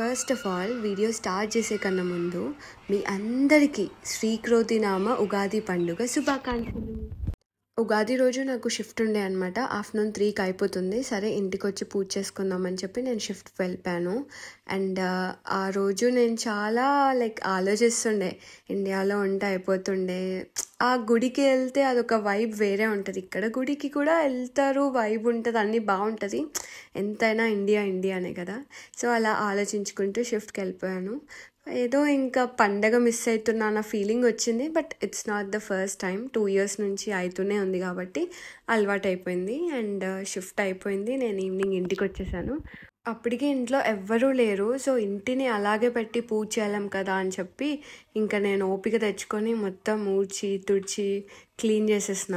first of all video start చేసే కన్నా ముందు మీ అందరికీ శ్రీక్రోతినామ ఉగాది పండుగ శుభాకాంక్షలు ఉగాది రోజు నాకు షిఫ్ట్ ఉండే అనమాట ఆఫ్టర్నూన్ త్రీకి అయిపోతుంది సరే ఇంటికి వచ్చి పూజ చేసుకుందామని చెప్పి నేను షిఫ్ట్ వెళ్ళిపోయాను అండ్ uh, ఆ రోజు నేను చాలా లైక్ ఆలోచిస్తుండే ఇండియాలో ఉంటే అయిపోతుండే ఆ గుడికి వెళ్తే అదొక వైబ్ వేరే ఉంటుంది ఇక్కడ గుడికి కూడా వెళ్తారు వైబ్ ఉంటుంది అన్నీ బాగుంటుంది ఎంతైనా ఇండియా ఇండియానే కదా సో అలా ఆలోచించుకుంటూ షిఫ్ట్కి వెళ్ళిపోయాను ఏదో ఇంకా పండగ మిస్ అవుతున్నా అన్న ఫీలింగ్ వచ్చింది but it's not the first time two years నుంచి అవుతూనే ఉంది కాబట్టి అలవాటు అయిపోయింది అండ్ షిఫ్ట్ uh, అయిపోయింది నేను ఈవినింగ్ ఇంటికి వచ్చేసాను అప్పటికి ఇంట్లో ఎవ్వరూ లేరు సో ఇంటిని అలాగే పెట్టి పూజ చేయలేం కదా అని చెప్పి ఇంకా నేను ఓపిక తెచ్చుకొని మొత్తం ఊడ్చి తుడిచి క్లీన్ చేసేసిన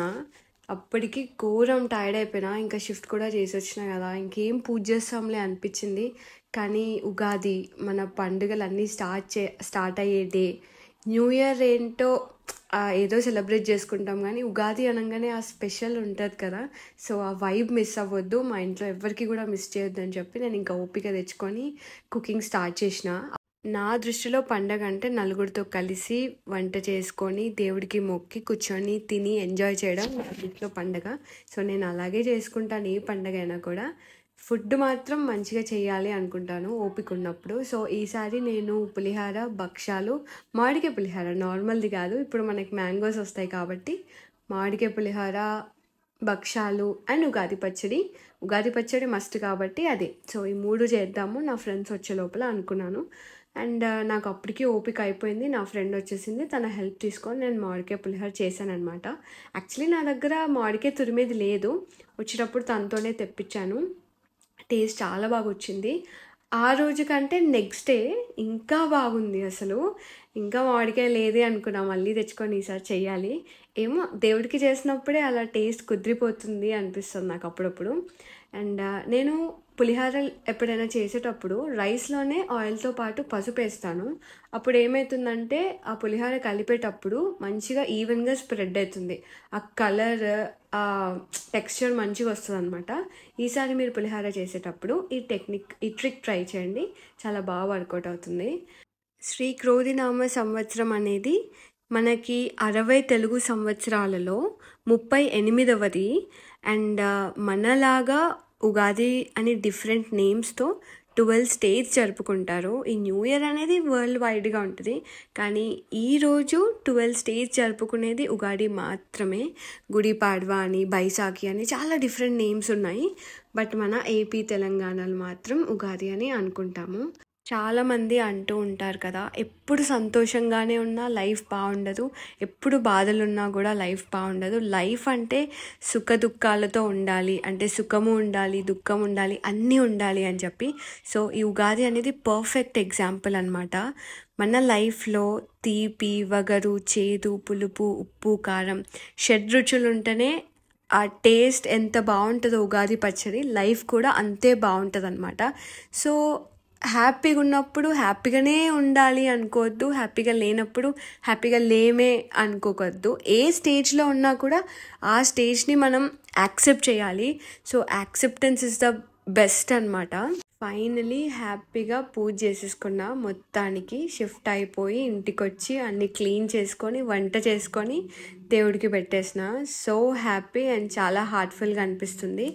అప్పటికి ఘోరం టైర్డ్ అయిపోయినా ఇంకా షిఫ్ట్ కూడా చేసి వచ్చిన కదా ఇంకేం పూజ చేస్తాంలే అనిపించింది కానీ ఉగాది మన పండుగలన్నీ స్టార్ట్ చే స్టార్ట్ అయ్యే డే న్యూ ఇయర్ ఏంటో ఏదో సెలబ్రేట్ చేసుకుంటాం కానీ ఉగాది అనగానే ఆ స్పెషల్ ఉంటుంది కదా సో ఆ వైబ్ మిస్ అవ్వద్దు మా ఇంట్లో ఎవరికి కూడా మిస్ చేయొద్దు అని చెప్పి నేను ఇంకా ఓపిక తెచ్చుకొని కుకింగ్ స్టార్ట్ చేసిన నా దృష్టిలో పండగ అంటే నలుగురితో కలిసి వంట చేసుకొని దేవుడికి మొక్కి కూర్చొని తిని ఎంజాయ్ చేయడం నా దృష్టిలో పండగ సో నేను అలాగే చేసుకుంటాను ఏ పండగ అయినా కూడా ఫుడ్ మాత్రం మంచిగా చేయాలి అనుకుంటాను ఓపిక ఉన్నప్పుడు సో ఈసారి నేను పులిహార భక్ష్యాలు మామిడికాయ పులిహార నార్మల్ది కాదు ఇప్పుడు మనకి మ్యాంగోస్ వస్తాయి కాబట్టి మామిడికాయ పులిహార భక్ష్యాలు అండ్ ఉగాది పచ్చడి ఉగాది పచ్చడి మస్ట్ కాబట్టి అదే సో ఈ మూడు చేద్దాము నా ఫ్రెండ్స్ వచ్చే లోపల అనుకున్నాను అండ్ నాకు అప్పటికి ఓపిక అయిపోయింది నా ఫ్రెండ్ వచ్చేసింది తన హెల్ప్ తీసుకొని నేను మామిడికాయ పులిహోర చేశానమాట యాక్చువల్లీ నా దగ్గర మామిడికాయ తురిమేది లేదు వచ్చేటప్పుడు తనతోనే తెప్పించాను టేస్ట్ చాలా బాగా వచ్చింది ఆ రోజు కంటే నెక్స్ట్ డే ఇంకా బాగుంది అసలు ఇంకా మామిడికాయ లేదే అనుకున్నా మళ్ళీ తెచ్చుకొని ఈసారి చేయాలి ఏమో దేవుడికి చేసినప్పుడే అలా టేస్ట్ కుదిరిపోతుంది అనిపిస్తుంది నాకు అప్పుడప్పుడు అండ్ నేను పులిహోర ఎప్పుడైనా చేసేటప్పుడు రైస్లోనే ఆయిల్తో పాటు పసుపు వేస్తాను అప్పుడు ఏమవుతుందంటే ఆ పులిహోర కలిపేటప్పుడు మంచిగా ఈవెన్గా స్ప్రెడ్ అవుతుంది ఆ కలర్ ఆ టెక్స్చర్ మంచిగా వస్తుంది అనమాట ఈసారి మీరు పులిహోర చేసేటప్పుడు ఈ టెక్నిక్ ఈ ట్రిక్ ట్రై చేయండి చాలా బాగా వర్కౌట్ అవుతుంది శ్రీ క్రోధినామ సంవత్సరం అనేది మనకి అరవై తెలుగు సంవత్సరాలలో ముప్పై ఎనిమిదవది అండ్ మనలాగా ఉగాది అని డిఫరెంట్ నేమ్స్తో ట్వెల్వ్ స్టేజ్ జరుపుకుంటారు ఈ న్యూ ఇయర్ అనేది వరల్డ్ వైడ్గా ఉంటుంది కానీ ఈరోజు ట్వెల్వ్ స్టేజ్ జరుపుకునేది ఉగాది మాత్రమే గుడి పాడ్వా అని బైసాఖి అని చాలా డిఫరెంట్ నేమ్స్ ఉన్నాయి బట్ మన ఏపీ తెలంగాణలో మాత్రం ఉగాది అని అనుకుంటాము చాలామంది అంటూ ఉంటారు కదా ఎప్పుడు సంతోషంగానే ఉన్నా లైఫ్ బాగుండదు ఎప్పుడు బాధలున్నా కూడా లైఫ్ బాగుండదు లైఫ్ అంటే సుఖ దుఃఖాలతో ఉండాలి అంటే సుఖము ఉండాలి దుఃఖం ఉండాలి అన్నీ ఉండాలి అని చెప్పి సో ఈ ఉగాది అనేది పర్ఫెక్ట్ ఎగ్జాంపుల్ అనమాట మన లైఫ్లో తీపి వగరు చేదు పులుపు ఉప్పు కారం షడ్ రుచులు ఉంటేనే ఆ టేస్ట్ ఎంత బాగుంటుందో ఉగాది పచ్చడి లైఫ్ కూడా అంతే బాగుంటుంది అనమాట సో హ్యాపీగా ఉన్నప్పుడు హ్యాపీగానే ఉండాలి అనుకోవద్దు హ్యాపీగా లేనప్పుడు హ్యాపీగా లేమే అనుకోకద్దు ఏ స్టేజ్లో ఉన్నా కూడా ఆ స్టేజ్ని మనం యాక్సెప్ట్ చేయాలి so acceptance is the best అనమాట ఫైనలీ హ్యాపీగా పూజ చేసేసుకున్నా మొత్తానికి షిఫ్ట్ అయిపోయి ఇంటికొచ్చి అన్ని క్లీన్ చేసుకొని వంట చేసుకొని దేవుడికి పెట్టేసిన సో హ్యాపీ అండ్ చాలా హార్ట్ఫుల్గా అనిపిస్తుంది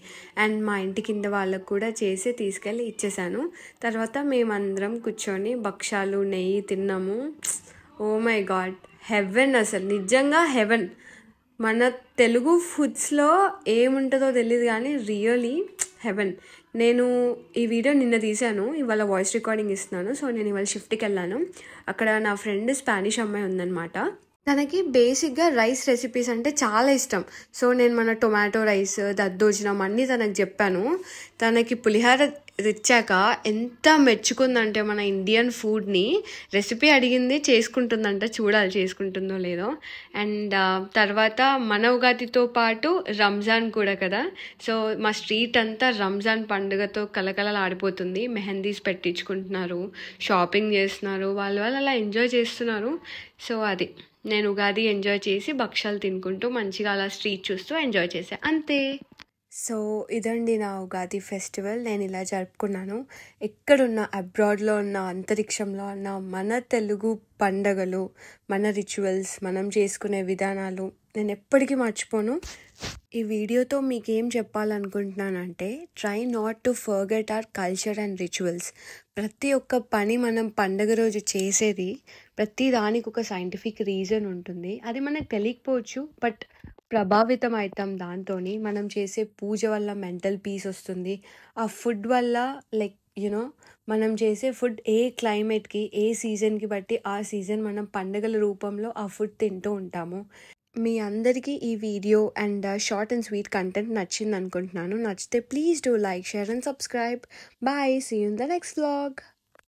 అండ్ మా ఇంటి కింద వాళ్ళకు కూడా చేసి తీసుకెళ్ళి ఇచ్చేసాను తర్వాత మేమందరం కూర్చొని భక్షాలు నెయ్యి తిన్నాము ఓ మై గాడ్ హెవెన్ అసలు నిజంగా హెవెన్ మన తెలుగు ఫుడ్స్లో ఏముంటుందో తెలియదు కానీ రియలీ హెవెన్ నేను ఈ వీడియో నిన్న తీశాను ఇవాళ వాయిస్ రికార్డింగ్ ఇస్తున్నాను సో నేను ఇవాళ షిఫ్ట్కి వెళ్ళాను అక్కడ నా ఫ్రెండ్ స్పానిష్ అమ్మాయి ఉందన్నమాట తనకి బేసిక్గా రైస్ రెసిపీస్ అంటే చాలా ఇష్టం సో నేను మన టొమాటో రైస్ దద్దోజనం అన్నీ తనకు చెప్పాను తనకి పులిహార తెచ్చాక ఎంత మెచ్చుకుందంటే మన ఇండియన్ ఫుడ్ని రెసిపీ అడిగింది చేసుకుంటుందంట చూడాలి చేసుకుంటుందో లేదో అండ్ తర్వాత మన ఉగాదితో పాటు రంజాన్ కూడా కదా సో మా స్ట్రీట్ అంతా రంజాన్ పండుగతో కలకలలాడిపోతుంది మెహందీస్ పెట్టించుకుంటున్నారు షాపింగ్ చేస్తున్నారు వాళ్ళ వాళ్ళు అలా ఎంజాయ్ చేస్తున్నారు సో అది నేను ఉగాది ఎంజాయ్ చేసి భక్ష్యాలు తినుకుంటూ మంచిగా అలా స్ట్రీట్ చూస్తూ ఎంజాయ్ చేశాను అంతే సో ఇదండి నా ఉగాది ఫెస్టివల్ నేను ఇలా జరుపుకున్నాను ఎక్కడున్న అబ్రాడ్లో ఉన్న అంతరిక్షంలో ఉన్న మన తెలుగు పండగలు మన రిచువల్స్ మనం చేసుకునే విధానాలు నేను ఎప్పటికీ మర్చిపోను ఈ వీడియోతో మీకేం చెప్పాలనుకుంటున్నానంటే try not to forget our culture and rituals ప్రతి ఒక్క పని మనం పండగ రోజు చేసేది ప్రతి దానికి ఒక సైంటిఫిక్ రీజన్ ఉంటుంది అది మనకు తెలియకపోవచ్చు బట్ ప్రభావితం అవుతాం దాంతో మనం చేసే పూజ వల్ల మెంటల్ పీస్ వస్తుంది ఆ ఫుడ్ వల్ల లైక్ యునో మనం చేసే ఫుడ్ ఏ క్లైమేట్కి ఏ సీజన్కి బట్టి ఆ సీజన్ మనం పండుగల రూపంలో ఆ ఫుడ్ తింటూ ఉంటాము మీ అందరికీ ఈ video and short and sweet content నచ్చింది అనుకుంటున్నాను నచ్చితే please do like share and subscribe bye see in the next blog